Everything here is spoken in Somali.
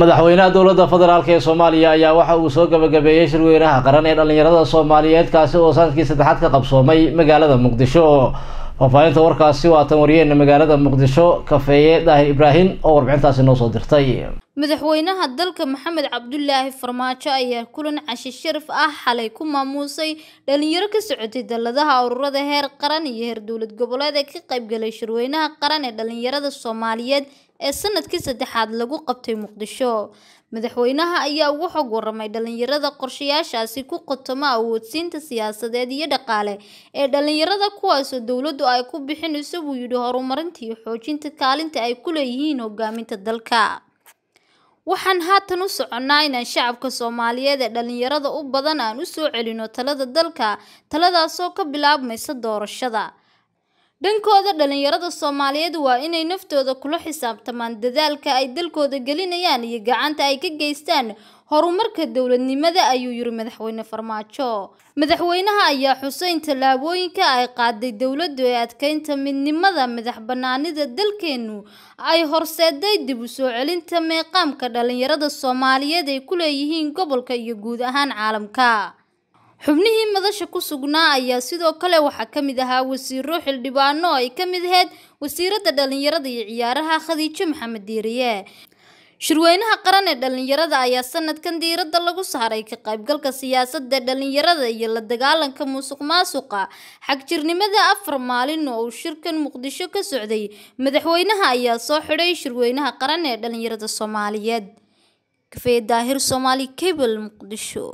madaxweynaha dowladda federaalk ee soomaaliya ayaa waxa uu soo gabagabeeyey shirweynaha qaran ee dhallinyarada soomaaliyeed kaasi oo sanadkii saddexaad ka qabsoomay magaalada muqdisho faahfaahinta warkaasi waatan wariyeenna magaalada muqdisho kafeeye daahir ibraahim oo warbixintaasi noo soo dirtay Madaxweynaha dalka Maxamed Cabdulaahi Farmaajo ayaa kulan casho sharaf ah xalay ku maamuusay dhalinyaro ka socotay dalladaha ururada heer qaran iyo heer dowlad goboleed ee ka qaybgalay Shirweynaha Qaran ee Dhalinyarada Soomaaliyeed ee sanadkii saddexaad lagu qabtay Muqdisho. Madaxweynaha ayaa ugu xog waramay dhalinyarada qorshayaashaasi ku qotoma awoodsiinta siyaasadeed iyo dhaqaale ee dhalinyarada kuwaasoo dowladdu ay ku bixinayso buu yidhi horumarinta iyo xoojinta kaalinta ay ku leeyihiin hogaaminta dalka. Waxaan haatan u soconnaa inaan shacabka Soomaaliyeed ee dhalinyarada u badan aan u soo celino talada dalka, taladaasoo ka bilaabmaysa doorashada dhankooda dhalinyarada soomaaliyeed waa inay naftooda kula xisaabtamaan dadaalka ay dalkooda gelinayaan iyo gacanta ay ka geystaan horumarka dowladnimada ayuu yiri madaxweyne farmaajo madaxweynaha ayaa xuseyn tallaabooyinka ay qaaday dowladdu ee adkeynta midnimada madax bannaanida dalkeennu ay horseeday dib u soo celinta meeqaamka dhalinyarada soomaaliyeed ay ku leeyihiin gobolka iyo guud ahaan caalamka xubnihii madasha ku sugnaa ayaa sidoo kale waxaa ka mid ahaa wasiiro xildhibaano ay ka mid ahayd wasiiradda dhallinyarada iyo ciyaaraha khadiijo maxamed diiriye shirweynaha qaran ee dhallinyarada ayaa sanadkan diiradda lagu saaray ka qaybgalka siyaasadda dhallinyarada iyo la dagaalanka musuq maasuqa xagjirnimada afar maalin oo uu shirkan muqdisho ka socday madaxweynaha ayaa soo xidhay shirweynaha qaran ee dhallinyarada soomaaliyeed kafee daahir cable muqdisho